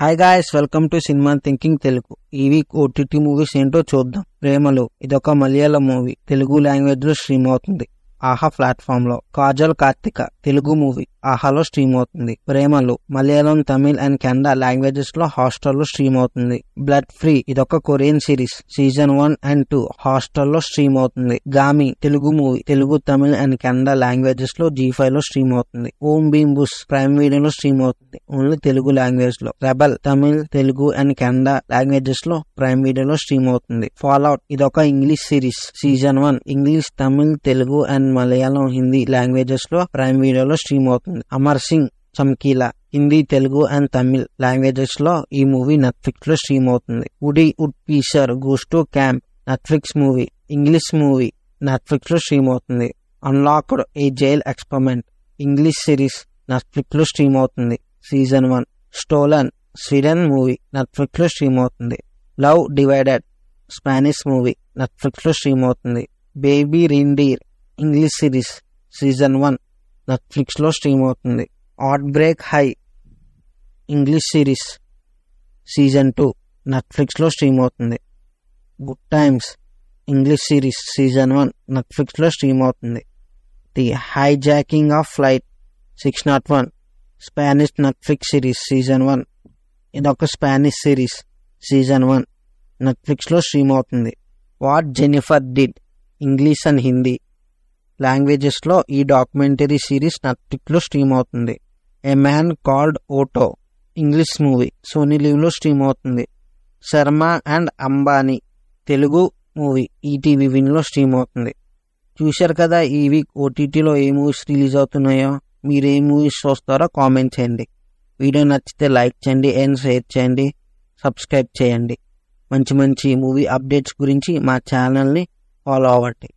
hi guys welcome to cinema thinking Telugu ఈ week OTT movies ఏంటో చూద్దాం ప్రేమలో ఇదొక మలయాళ మూవీ తెలుగు లాంగ్వేజ్ లో స్ట్రీమ్ అవుతుంది ఆహా ప్లాట్ఫామ్ లో కాజల్ కార్తిక తెలుగు మూవీ ఆహాలో స్ట్రీమ్ అవుతుంది ప్రేమలు మలయాళం తమిళ్ అండ్ కెనడా లాంగ్వేజెస్ లో హాస్టల్లో స్ట్రీమ్ అవుతుంది బ్లడ్ ఫ్రీ ఇదొక Korean series season one and two హాస్టల్లో స్ట్రీమ్ అవుతుంది Gaami Telugu movie Telugu Tamil and Kannada languages లో జీ ఫైవ్ లో స్ట్రీమ్ అవుతుంది ఓం భీమ్ బుస్ ప్రైమ్ వీడియోలో స్ట్రీమ్ అవుతుంది ఓన్లీ తెలుగు లాంగ్వేజ్ లో rebel Tamil Telugu and Kannada languages లో ప్రైమ్ వీడియోలో స్ట్రీమ్ అవుతుంది ఫాల్ అవుట్ ఇదొక English series season one English Tamil Telugu and Malayalam Hindi languages లో ప్రైమ్ వీడియోలో స్ట్రీమ్ అవుతుంది అమర్ సింగ్ చమ్కీలా హిందీ తెలుగు అండ్ తమిళ్ లాంగ్వేజెస్ లో ఈ మూవీ నెట్ఫ్లిక్స్ లో స్ట్రీమ్ అవుతుంది Woody Woodpecker goes to camp Netflix movie English movie Netflix లో స్ట్రీమ్ అవుతుంది unlocked a jail experiment English series Netflix లో స్ట్రీమ్ అవుతుంది season one stolen Sweden movie Netflix లో స్ట్రీమ్ అవుతుంది love divided Spanish movie Netflix లో stream అవుతుంది baby reindeer English series season one నెట్ఫ్లిక్స్లో stream అవుతుంది heartbreak high English series season two నెట్ఫ్లిక్స్లో stream అవుతుంది good times English series season one నెట్ఫ్లిక్స్లో stream అవుతుంది the hijacking of flight six nought one Spanish Netflix series season one ఇదొక Spanish series season one నెట్ఫ్లిక్స్లో stream అవుతుంది what Jennifer did English and Hindi లాంగ్వేజెస్లో ఈ documentary series నెట్ఫ్లిక్లో stream అవుతుంది a man called Otto English movie Sony లీవ్లో stream అవుతుంది Sharma and Ambani Telugu movie ETV e విన్లో స్ట్రీమ్ అవుతుంది చూశారు కదా ఈ వీక్ ఓటీటీలో ఏ మూవీస్ రిలీజ్ అవుతున్నాయో మీరు ఏ మూవీస్ చూస్తారో కామెంట్ చేయండి వీడియో నచ్చితే లైక్ చేయండి అండ్ షేర్ చేయండి సబ్స్క్రైబ్ చేయండి మంచి మంచి మూవీ అప్డేట్స్ గురించి మా ఛానల్ని ఫాలో అవ్వండి